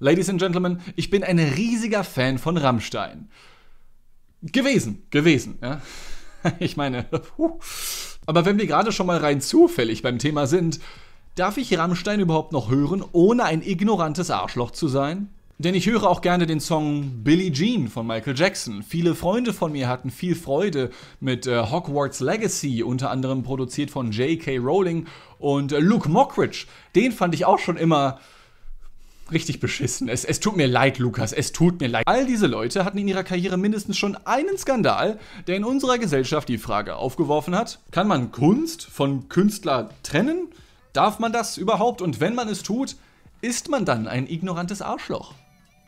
Ladies and Gentlemen, ich bin ein riesiger Fan von Rammstein. Gewesen, gewesen. Ja? Ich meine, puh. aber wenn wir gerade schon mal rein zufällig beim Thema sind, darf ich Rammstein überhaupt noch hören, ohne ein ignorantes Arschloch zu sein? Denn ich höre auch gerne den Song Billie Jean von Michael Jackson. Viele Freunde von mir hatten viel Freude mit äh, Hogwarts Legacy, unter anderem produziert von J.K. Rowling und äh, Luke Mockridge. Den fand ich auch schon immer richtig beschissen. Es, es tut mir leid, Lukas, es tut mir leid. All diese Leute hatten in ihrer Karriere mindestens schon einen Skandal, der in unserer Gesellschaft die Frage aufgeworfen hat, kann man Kunst von Künstler trennen? Darf man das überhaupt? Und wenn man es tut, ist man dann ein ignorantes Arschloch?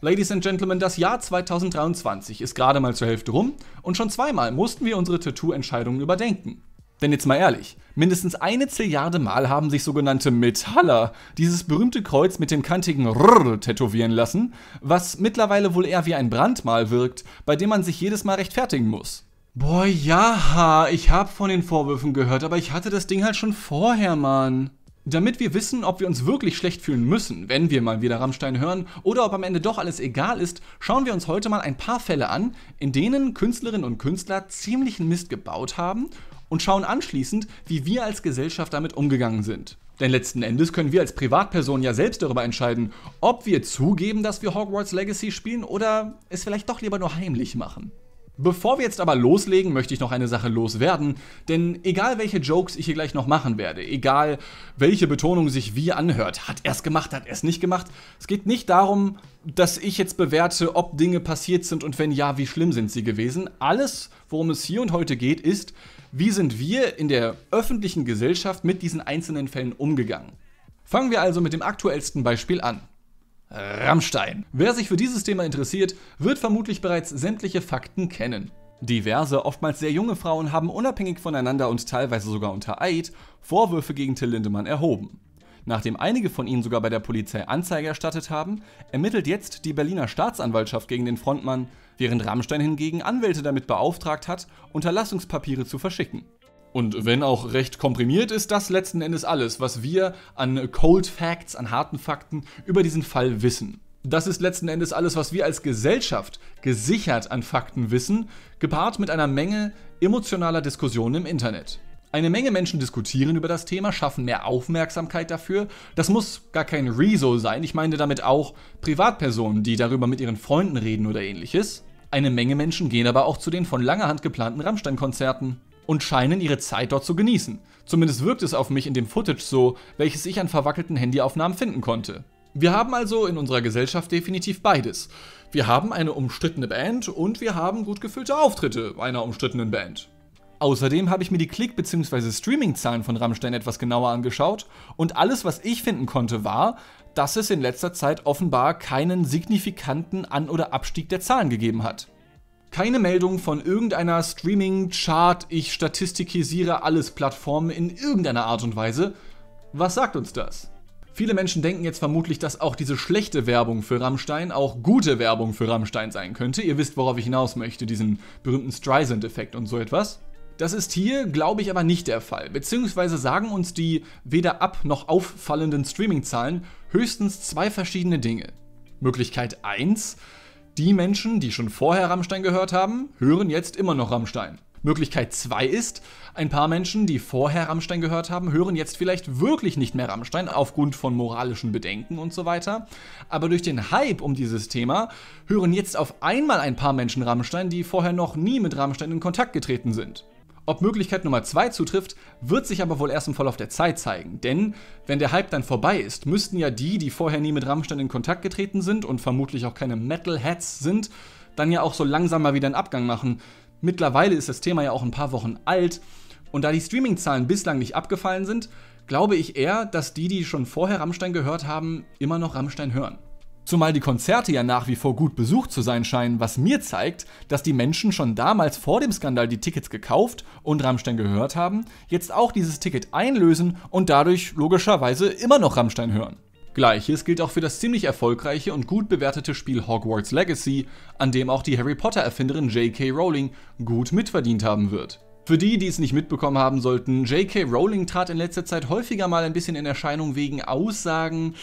Ladies and Gentlemen, das Jahr 2023 ist gerade mal zur Hälfte rum und schon zweimal mussten wir unsere Tattoo-Entscheidungen überdenken. Denn jetzt mal ehrlich, mindestens eine Zilliarde Mal haben sich sogenannte Metaller dieses berühmte Kreuz mit dem kantigen Rrrr tätowieren lassen, was mittlerweile wohl eher wie ein Brandmal wirkt, bei dem man sich jedes Mal rechtfertigen muss. Boah, ja, ich hab von den Vorwürfen gehört, aber ich hatte das Ding halt schon vorher, Mann. Damit wir wissen, ob wir uns wirklich schlecht fühlen müssen, wenn wir mal wieder Rammstein hören, oder ob am Ende doch alles egal ist, schauen wir uns heute mal ein paar Fälle an, in denen Künstlerinnen und Künstler ziemlichen Mist gebaut haben und schauen anschließend, wie wir als Gesellschaft damit umgegangen sind. Denn letzten Endes können wir als Privatpersonen ja selbst darüber entscheiden, ob wir zugeben, dass wir Hogwarts Legacy spielen oder es vielleicht doch lieber nur heimlich machen. Bevor wir jetzt aber loslegen, möchte ich noch eine Sache loswerden, denn egal welche Jokes ich hier gleich noch machen werde, egal welche Betonung sich wie anhört, hat er es gemacht, hat er es nicht gemacht, es geht nicht darum, dass ich jetzt bewerte, ob Dinge passiert sind und wenn ja, wie schlimm sind sie gewesen. Alles, worum es hier und heute geht, ist, wie sind wir in der öffentlichen Gesellschaft mit diesen einzelnen Fällen umgegangen. Fangen wir also mit dem aktuellsten Beispiel an. Rammstein. Wer sich für dieses Thema interessiert, wird vermutlich bereits sämtliche Fakten kennen. Diverse, oftmals sehr junge Frauen haben unabhängig voneinander und teilweise sogar unter Eid Vorwürfe gegen Till Lindemann erhoben. Nachdem einige von ihnen sogar bei der Polizei Anzeige erstattet haben, ermittelt jetzt die Berliner Staatsanwaltschaft gegen den Frontmann, während Rammstein hingegen Anwälte damit beauftragt hat, Unterlassungspapiere zu verschicken. Und wenn auch recht komprimiert, ist das letzten Endes alles, was wir an Cold Facts, an harten Fakten über diesen Fall wissen. Das ist letzten Endes alles, was wir als Gesellschaft gesichert an Fakten wissen, gepaart mit einer Menge emotionaler Diskussionen im Internet. Eine Menge Menschen diskutieren über das Thema, schaffen mehr Aufmerksamkeit dafür. Das muss gar kein Rezo sein, ich meine damit auch Privatpersonen, die darüber mit ihren Freunden reden oder ähnliches. Eine Menge Menschen gehen aber auch zu den von langer Hand geplanten Rammstein-Konzerten und scheinen ihre Zeit dort zu genießen. Zumindest wirkt es auf mich in dem Footage so, welches ich an verwackelten Handyaufnahmen finden konnte. Wir haben also in unserer Gesellschaft definitiv beides. Wir haben eine umstrittene Band und wir haben gut gefüllte Auftritte einer umstrittenen Band. Außerdem habe ich mir die Klick- bzw. Streaming-Zahlen von Rammstein etwas genauer angeschaut und alles, was ich finden konnte, war, dass es in letzter Zeit offenbar keinen signifikanten An- oder Abstieg der Zahlen gegeben hat. Keine Meldung von irgendeiner Streaming-Chart, ich statistikisiere alles Plattformen in irgendeiner Art und Weise. Was sagt uns das? Viele Menschen denken jetzt vermutlich, dass auch diese schlechte Werbung für Rammstein auch gute Werbung für Rammstein sein könnte. Ihr wisst, worauf ich hinaus möchte, diesen berühmten Streisand-Effekt und so etwas. Das ist hier, glaube ich, aber nicht der Fall, beziehungsweise sagen uns die weder ab- noch auffallenden Streaming-Zahlen höchstens zwei verschiedene Dinge. Möglichkeit 1, die Menschen, die schon vorher Rammstein gehört haben, hören jetzt immer noch Rammstein. Möglichkeit 2 ist, ein paar Menschen, die vorher Rammstein gehört haben, hören jetzt vielleicht wirklich nicht mehr Rammstein aufgrund von moralischen Bedenken und so weiter. Aber durch den Hype um dieses Thema hören jetzt auf einmal ein paar Menschen Rammstein, die vorher noch nie mit Rammstein in Kontakt getreten sind. Ob Möglichkeit Nummer 2 zutrifft, wird sich aber wohl erst im Verlauf der Zeit zeigen, denn wenn der Hype dann vorbei ist, müssten ja die, die vorher nie mit Rammstein in Kontakt getreten sind und vermutlich auch keine Metalheads sind, dann ja auch so langsam mal wieder einen Abgang machen. Mittlerweile ist das Thema ja auch ein paar Wochen alt und da die Streaming-Zahlen bislang nicht abgefallen sind, glaube ich eher, dass die, die schon vorher Rammstein gehört haben, immer noch Rammstein hören. Zumal die Konzerte ja nach wie vor gut besucht zu sein scheinen, was mir zeigt, dass die Menschen schon damals vor dem Skandal die Tickets gekauft und Rammstein gehört haben, jetzt auch dieses Ticket einlösen und dadurch logischerweise immer noch Rammstein hören. Gleiches gilt auch für das ziemlich erfolgreiche und gut bewertete Spiel Hogwarts Legacy, an dem auch die Harry Potter-Erfinderin J.K. Rowling gut mitverdient haben wird. Für die, die es nicht mitbekommen haben sollten, J.K. Rowling trat in letzter Zeit häufiger mal ein bisschen in Erscheinung wegen Aussagen,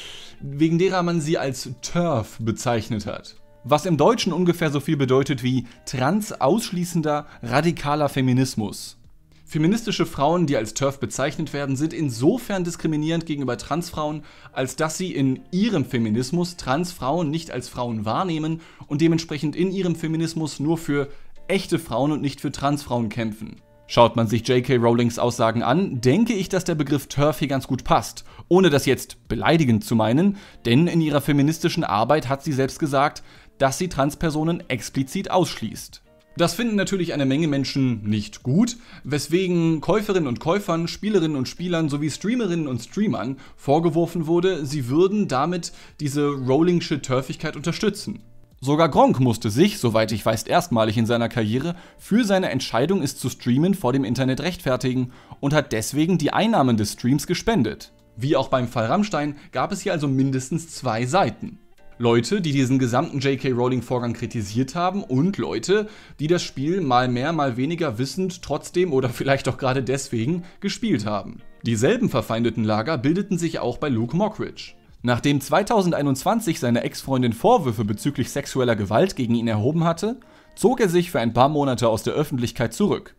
wegen derer man sie als TERF bezeichnet hat. Was im Deutschen ungefähr so viel bedeutet wie trans ausschließender radikaler Feminismus. Feministische Frauen, die als TERF bezeichnet werden, sind insofern diskriminierend gegenüber Transfrauen, als dass sie in ihrem Feminismus Transfrauen nicht als Frauen wahrnehmen und dementsprechend in ihrem Feminismus nur für echte Frauen und nicht für Transfrauen kämpfen. Schaut man sich J.K. Rowlings Aussagen an, denke ich, dass der Begriff Turf hier ganz gut passt, ohne das jetzt beleidigend zu meinen, denn in ihrer feministischen Arbeit hat sie selbst gesagt, dass sie Transpersonen explizit ausschließt. Das finden natürlich eine Menge Menschen nicht gut, weswegen Käuferinnen und Käufern, Spielerinnen und Spielern sowie Streamerinnen und Streamern vorgeworfen wurde, sie würden damit diese Rowlingsche Turfigkeit unterstützen. Sogar Gronk musste sich, soweit ich weiß erstmalig in seiner Karriere, für seine Entscheidung es zu streamen vor dem Internet rechtfertigen und hat deswegen die Einnahmen des Streams gespendet. Wie auch beim Fall Rammstein gab es hier also mindestens zwei Seiten. Leute, die diesen gesamten JK Rowling-Vorgang kritisiert haben und Leute, die das Spiel mal mehr, mal weniger wissend trotzdem oder vielleicht auch gerade deswegen gespielt haben. Dieselben verfeindeten Lager bildeten sich auch bei Luke Mockridge. Nachdem 2021 seine Ex-Freundin Vorwürfe bezüglich sexueller Gewalt gegen ihn erhoben hatte, zog er sich für ein paar Monate aus der Öffentlichkeit zurück.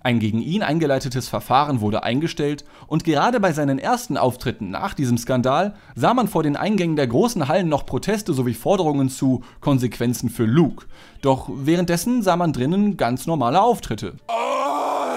Ein gegen ihn eingeleitetes Verfahren wurde eingestellt und gerade bei seinen ersten Auftritten nach diesem Skandal sah man vor den Eingängen der großen Hallen noch Proteste sowie Forderungen zu Konsequenzen für Luke. Doch währenddessen sah man drinnen ganz normale Auftritte. Oh!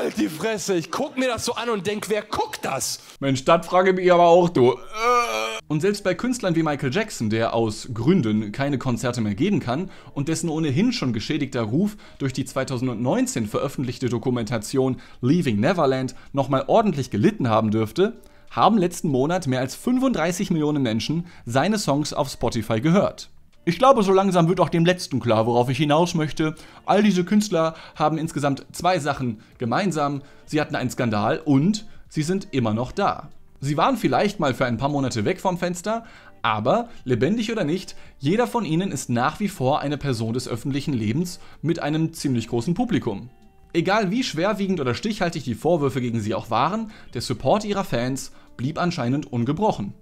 Halt die Fresse, ich guck mir das so an und denk, wer guckt das? Mensch, das frage ich mich aber auch, du. Äh. Und selbst bei Künstlern wie Michael Jackson, der aus Gründen keine Konzerte mehr geben kann und dessen ohnehin schon geschädigter Ruf durch die 2019 veröffentlichte Dokumentation Leaving Neverland nochmal ordentlich gelitten haben dürfte, haben letzten Monat mehr als 35 Millionen Menschen seine Songs auf Spotify gehört. Ich glaube, so langsam wird auch dem letzten klar, worauf ich hinaus möchte. All diese Künstler haben insgesamt zwei Sachen gemeinsam. Sie hatten einen Skandal und sie sind immer noch da. Sie waren vielleicht mal für ein paar Monate weg vom Fenster, aber, lebendig oder nicht, jeder von ihnen ist nach wie vor eine Person des öffentlichen Lebens mit einem ziemlich großen Publikum. Egal wie schwerwiegend oder stichhaltig die Vorwürfe gegen sie auch waren, der Support ihrer Fans blieb anscheinend ungebrochen.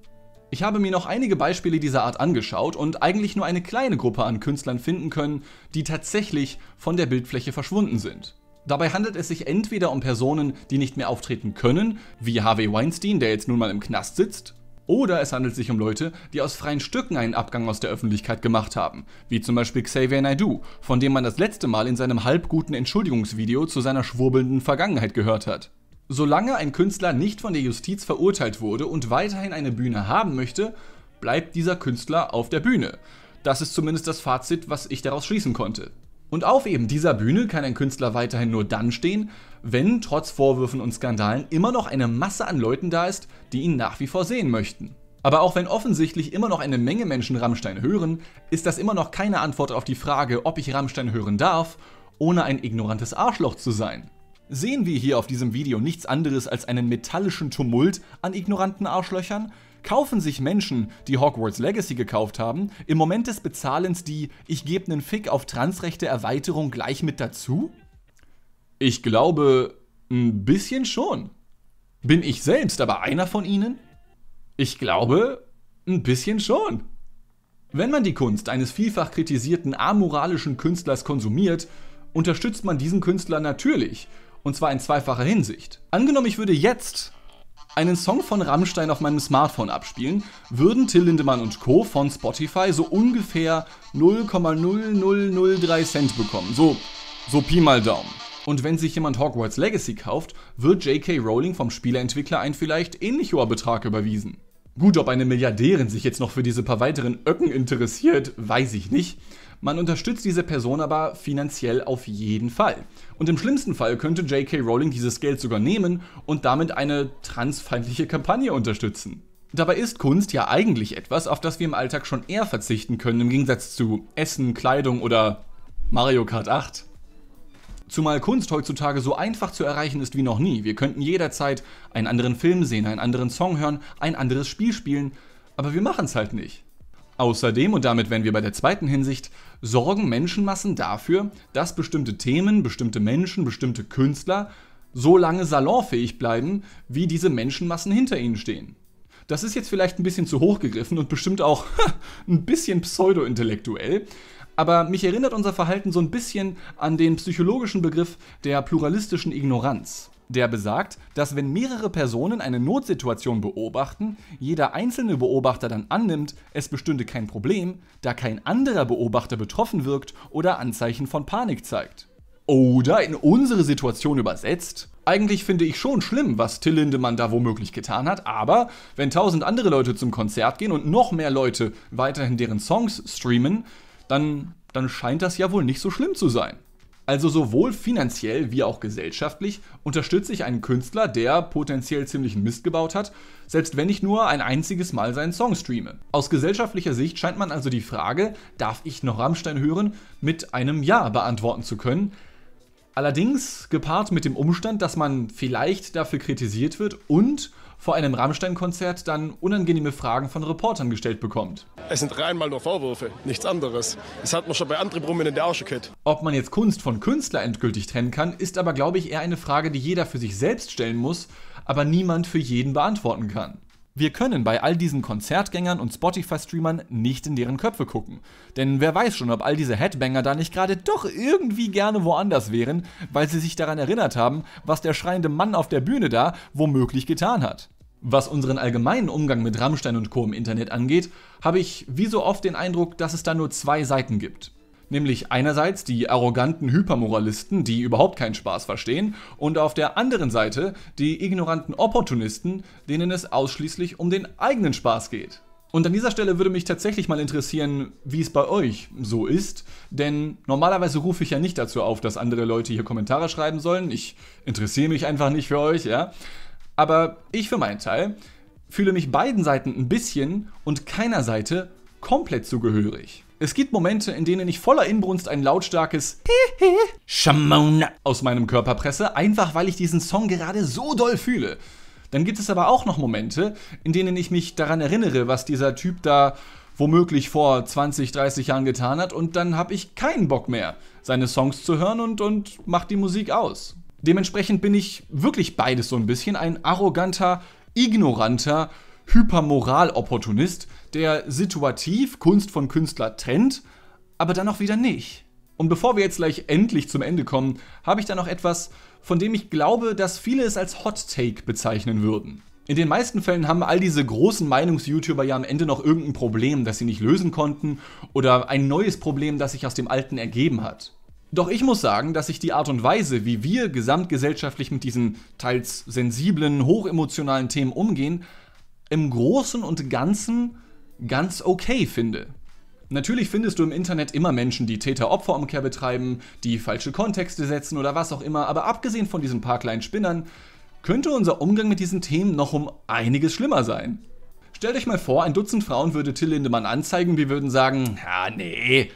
Ich habe mir noch einige Beispiele dieser Art angeschaut und eigentlich nur eine kleine Gruppe an Künstlern finden können, die tatsächlich von der Bildfläche verschwunden sind. Dabei handelt es sich entweder um Personen, die nicht mehr auftreten können, wie Harvey Weinstein, der jetzt nun mal im Knast sitzt, oder es handelt sich um Leute, die aus freien Stücken einen Abgang aus der Öffentlichkeit gemacht haben, wie zum Beispiel Xavier Naidoo, von dem man das letzte Mal in seinem halbguten Entschuldigungsvideo zu seiner schwurbelnden Vergangenheit gehört hat. Solange ein Künstler nicht von der Justiz verurteilt wurde und weiterhin eine Bühne haben möchte, bleibt dieser Künstler auf der Bühne. Das ist zumindest das Fazit, was ich daraus schließen konnte. Und auf eben dieser Bühne kann ein Künstler weiterhin nur dann stehen, wenn trotz Vorwürfen und Skandalen immer noch eine Masse an Leuten da ist, die ihn nach wie vor sehen möchten. Aber auch wenn offensichtlich immer noch eine Menge Menschen Rammstein hören, ist das immer noch keine Antwort auf die Frage, ob ich Rammstein hören darf, ohne ein ignorantes Arschloch zu sein sehen wir hier auf diesem Video nichts anderes als einen metallischen Tumult an ignoranten Arschlöchern? Kaufen sich Menschen, die Hogwarts Legacy gekauft haben, im Moment des Bezahlens die Ich geb nen Fick auf transrechte Erweiterung gleich mit dazu? Ich glaube, ein bisschen schon. Bin ich selbst aber einer von ihnen? Ich glaube, ein bisschen schon. Wenn man die Kunst eines vielfach kritisierten amoralischen Künstlers konsumiert, unterstützt man diesen Künstler natürlich und zwar in zweifacher Hinsicht. Angenommen, ich würde jetzt einen Song von Rammstein auf meinem Smartphone abspielen, würden Till Lindemann und Co. von Spotify so ungefähr 0,0003 Cent bekommen. So, so Pi mal Daumen. Und wenn sich jemand Hogwarts Legacy kauft, wird J.K. Rowling vom Spieleentwickler ein vielleicht ähnlich hoher Betrag überwiesen. Gut, ob eine Milliardärin sich jetzt noch für diese paar weiteren Öcken interessiert, weiß ich nicht. Man unterstützt diese Person aber finanziell auf jeden Fall. Und im schlimmsten Fall könnte J.K. Rowling dieses Geld sogar nehmen und damit eine transfeindliche Kampagne unterstützen. Dabei ist Kunst ja eigentlich etwas, auf das wir im Alltag schon eher verzichten können, im Gegensatz zu Essen, Kleidung oder Mario Kart 8. Zumal Kunst heutzutage so einfach zu erreichen ist wie noch nie. Wir könnten jederzeit einen anderen Film sehen, einen anderen Song hören, ein anderes Spiel spielen, aber wir machen es halt nicht. Außerdem, und damit wären wir bei der zweiten Hinsicht, sorgen Menschenmassen dafür, dass bestimmte Themen, bestimmte Menschen, bestimmte Künstler so lange salonfähig bleiben, wie diese Menschenmassen hinter ihnen stehen. Das ist jetzt vielleicht ein bisschen zu hoch gegriffen und bestimmt auch ein bisschen pseudo-intellektuell, aber mich erinnert unser Verhalten so ein bisschen an den psychologischen Begriff der pluralistischen Ignoranz. Der besagt, dass wenn mehrere Personen eine Notsituation beobachten, jeder einzelne Beobachter dann annimmt, es bestünde kein Problem, da kein anderer Beobachter betroffen wirkt oder Anzeichen von Panik zeigt. Oder in unsere Situation übersetzt. Eigentlich finde ich schon schlimm, was Till Lindemann da womöglich getan hat, aber wenn tausend andere Leute zum Konzert gehen und noch mehr Leute weiterhin deren Songs streamen, dann, dann scheint das ja wohl nicht so schlimm zu sein. Also sowohl finanziell wie auch gesellschaftlich unterstütze ich einen Künstler, der potenziell ziemlichen Mist gebaut hat, selbst wenn ich nur ein einziges Mal seinen Song streame. Aus gesellschaftlicher Sicht scheint man also die Frage, darf ich noch Rammstein hören, mit einem Ja beantworten zu können. Allerdings gepaart mit dem Umstand, dass man vielleicht dafür kritisiert wird und vor einem Rammstein-Konzert dann unangenehme Fragen von Reportern gestellt bekommt. Es sind rein mal nur Vorwürfe, nichts anderes. Das hat man schon bei anderen Brummen in der Arsch gekriegt. Ob man jetzt Kunst von Künstler endgültig trennen kann, ist aber, glaube ich, eher eine Frage, die jeder für sich selbst stellen muss, aber niemand für jeden beantworten kann. Wir können bei all diesen Konzertgängern und Spotify-Streamern nicht in deren Köpfe gucken. Denn wer weiß schon, ob all diese Headbanger da nicht gerade doch irgendwie gerne woanders wären, weil sie sich daran erinnert haben, was der schreiende Mann auf der Bühne da womöglich getan hat. Was unseren allgemeinen Umgang mit Rammstein und Co. im Internet angeht, habe ich wie so oft den Eindruck, dass es da nur zwei Seiten gibt. Nämlich einerseits die arroganten Hypermoralisten, die überhaupt keinen Spaß verstehen, und auf der anderen Seite die ignoranten Opportunisten, denen es ausschließlich um den eigenen Spaß geht. Und an dieser Stelle würde mich tatsächlich mal interessieren, wie es bei euch so ist, denn normalerweise rufe ich ja nicht dazu auf, dass andere Leute hier Kommentare schreiben sollen. Ich interessiere mich einfach nicht für euch, ja. Aber ich für meinen Teil fühle mich beiden Seiten ein bisschen und keiner Seite komplett zugehörig. Es gibt Momente, in denen ich voller Inbrunst ein lautstarkes Schamona aus meinem Körper presse, einfach weil ich diesen Song gerade so doll fühle. Dann gibt es aber auch noch Momente, in denen ich mich daran erinnere, was dieser Typ da womöglich vor 20, 30 Jahren getan hat und dann habe ich keinen Bock mehr, seine Songs zu hören und, und macht die Musik aus. Dementsprechend bin ich wirklich beides so ein bisschen. Ein arroganter, ignoranter Hypermoral-Opportunist, der situativ Kunst von Künstler trennt, aber dann auch wieder nicht. Und bevor wir jetzt gleich endlich zum Ende kommen, habe ich da noch etwas, von dem ich glaube, dass viele es als Hot Take bezeichnen würden. In den meisten Fällen haben all diese großen Meinungs-YouTuber ja am Ende noch irgendein Problem, das sie nicht lösen konnten, oder ein neues Problem, das sich aus dem alten ergeben hat. Doch ich muss sagen, dass ich die Art und Weise, wie wir gesamtgesellschaftlich mit diesen teils sensiblen, hochemotionalen Themen umgehen, im Großen und Ganzen ganz okay finde. Natürlich findest du im Internet immer Menschen, die Täter-Opfer-Umkehr betreiben, die falsche Kontexte setzen oder was auch immer, aber abgesehen von diesen paar kleinen Spinnern, könnte unser Umgang mit diesen Themen noch um einiges schlimmer sein. Stellt euch mal vor, ein Dutzend Frauen würde Till Lindemann anzeigen, die würden sagen, ja, nee,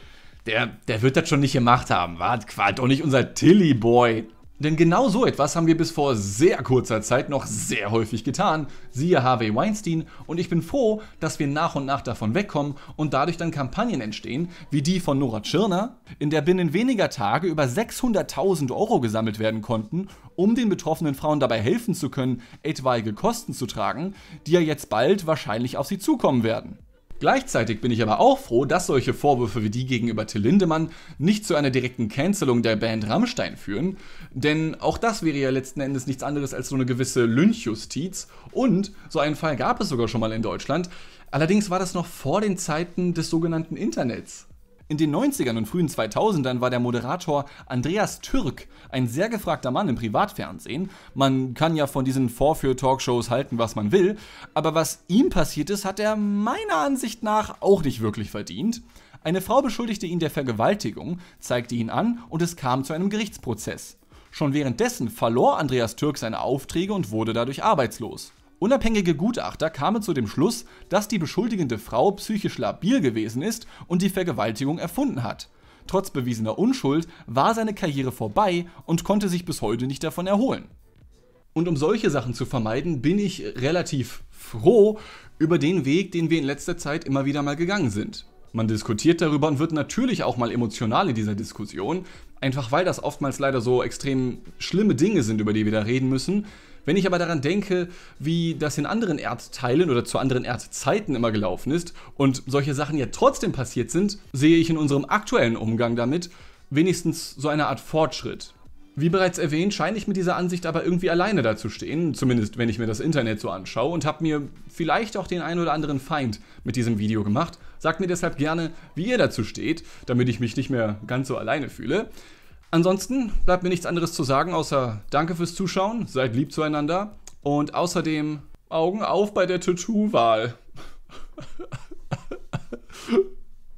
der, der wird das schon nicht gemacht haben. War doch nicht unser Tilly-Boy. Denn genau so etwas haben wir bis vor sehr kurzer Zeit noch sehr häufig getan, siehe Harvey Weinstein, und ich bin froh, dass wir nach und nach davon wegkommen und dadurch dann Kampagnen entstehen, wie die von Nora Tschirner, in der binnen weniger Tage über 600.000 Euro gesammelt werden konnten, um den betroffenen Frauen dabei helfen zu können, etwaige Kosten zu tragen, die ja jetzt bald wahrscheinlich auf sie zukommen werden. Gleichzeitig bin ich aber auch froh, dass solche Vorwürfe wie die gegenüber Till Lindemann nicht zu einer direkten Cancelung der Band Rammstein führen, denn auch das wäre ja letzten Endes nichts anderes als so eine gewisse Lynchjustiz und so einen Fall gab es sogar schon mal in Deutschland. Allerdings war das noch vor den Zeiten des sogenannten Internets. In den 90ern und frühen 2000ern war der Moderator Andreas Türk ein sehr gefragter Mann im Privatfernsehen. Man kann ja von diesen Vorführ-Talkshows halten, was man will, aber was ihm passiert ist, hat er meiner Ansicht nach auch nicht wirklich verdient. Eine Frau beschuldigte ihn der Vergewaltigung, zeigte ihn an und es kam zu einem Gerichtsprozess. Schon währenddessen verlor Andreas Türk seine Aufträge und wurde dadurch arbeitslos. Unabhängige Gutachter kamen zu dem Schluss, dass die beschuldigende Frau psychisch labil gewesen ist und die Vergewaltigung erfunden hat. Trotz bewiesener Unschuld war seine Karriere vorbei und konnte sich bis heute nicht davon erholen. Und um solche Sachen zu vermeiden, bin ich relativ froh über den Weg, den wir in letzter Zeit immer wieder mal gegangen sind. Man diskutiert darüber und wird natürlich auch mal emotional in dieser Diskussion, einfach weil das oftmals leider so extrem schlimme Dinge sind, über die wir da reden müssen. Wenn ich aber daran denke, wie das in anderen Erdteilen oder zu anderen Erdzeiten immer gelaufen ist und solche Sachen ja trotzdem passiert sind, sehe ich in unserem aktuellen Umgang damit wenigstens so eine Art Fortschritt. Wie bereits erwähnt, scheine ich mit dieser Ansicht aber irgendwie alleine dazustehen, zumindest wenn ich mir das Internet so anschaue und habe mir vielleicht auch den einen oder anderen Feind mit diesem Video gemacht. Sagt mir deshalb gerne, wie ihr dazu steht, damit ich mich nicht mehr ganz so alleine fühle. Ansonsten bleibt mir nichts anderes zu sagen, außer danke fürs Zuschauen, seid lieb zueinander und außerdem Augen auf bei der Tattoo-Wahl.